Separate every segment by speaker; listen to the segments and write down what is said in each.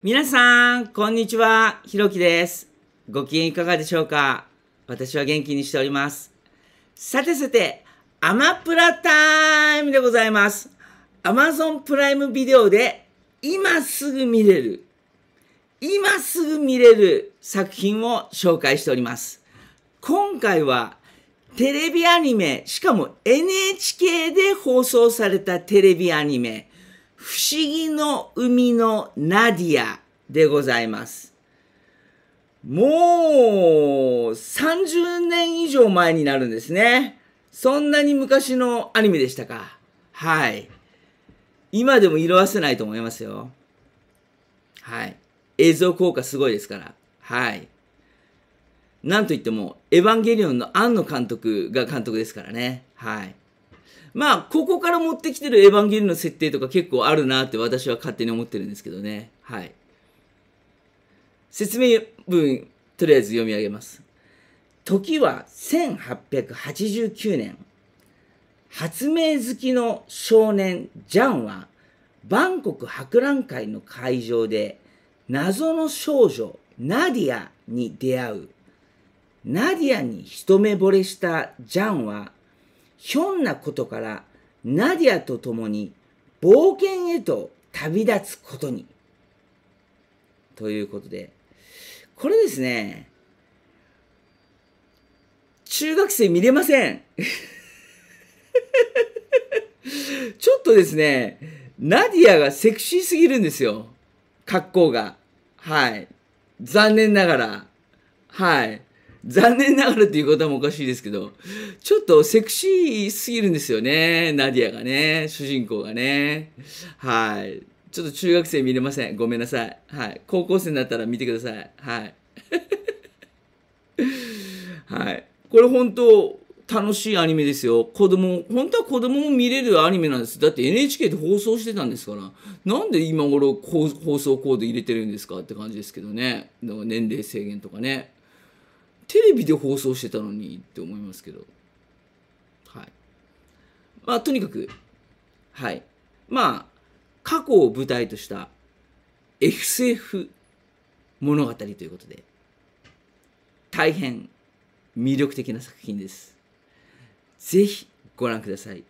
Speaker 1: 皆さん、こんにちは。ひろきです。ご機嫌いかがでしょうか私は元気にしております。さてさて、アマプラタイムでございます。Amazon プライムビデオで今すぐ見れる、今すぐ見れる作品を紹介しております。今回はテレビアニメ、しかも NHK で放送されたテレビアニメ、不思議の海のナディアでございます。もう30年以上前になるんですね。そんなに昔のアニメでしたか。はい。今でも色褪せないと思いますよ。はい。映像効果すごいですから。はい。なんといっても、エヴァンゲリオンの庵野監督が監督ですからね。はい。まあ、ここから持ってきてるエヴァンゲリオンの設定とか結構あるなって私は勝手に思ってるんですけどね。はい。説明文、とりあえず読み上げます。時は1889年、発明好きの少年ジャンは、バンコク博覧会の会場で、謎の少女ナディアに出会う。ナディアに一目惚れしたジャンは、ひょんなことからナディアと共に冒険へと旅立つことに。ということで、これですね、中学生見れません。ちょっとですね、ナディアがセクシーすぎるんですよ。格好が。はい。残念ながら。はい。残念ながらっていうこともおかしいですけど、ちょっとセクシーすぎるんですよね。ナディアがね、主人公がね。はい。ちょっと中学生見れません。ごめんなさい。はい。高校生になったら見てください。はい。はい。これ本当、楽しいアニメですよ。子供、本当は子供も見れるアニメなんです。だって NHK で放送してたんですから、なんで今頃放送コード入れてるんですかって感じですけどね。年齢制限とかね。テレビで放送してたのにって思いますけど。はい。まあ、とにかく、はい。まあ、過去を舞台とした c f 物語ということで、大変魅力的な作品です。ぜひご覧ください。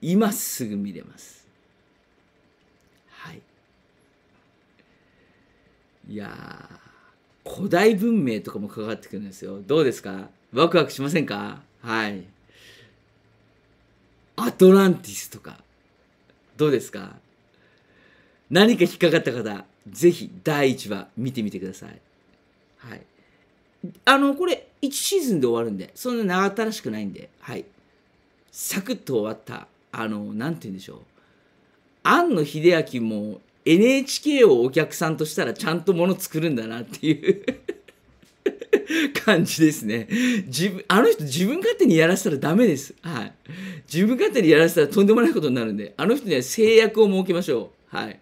Speaker 1: 今すぐ見れます。はい。いや古代文明とかも関わってくるんですよどうですかワクワクしませんかはいアトランティスとかどうですか何か引っかかった方ぜひ第1話見てみてくださいはいあのこれ1シーズンで終わるんでそんな長ったらしくないんではいサクッと終わったあの何て言うんでしょう庵野秀明も NHK をお客さんとしたらちゃんともの作るんだなっていう感じですね。自分、あの人自分勝手にやらせたらダメです。はい。自分勝手にやらせたらとんでもないことになるんで、あの人には制約を設けましょう。はい。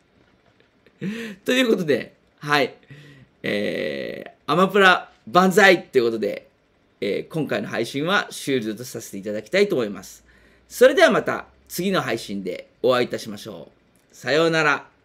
Speaker 1: ということで、はい。えー、アマプラ万歳ということで、えー、今回の配信は終了とさせていただきたいと思います。それではまた次の配信でお会いいたしましょう。さようなら。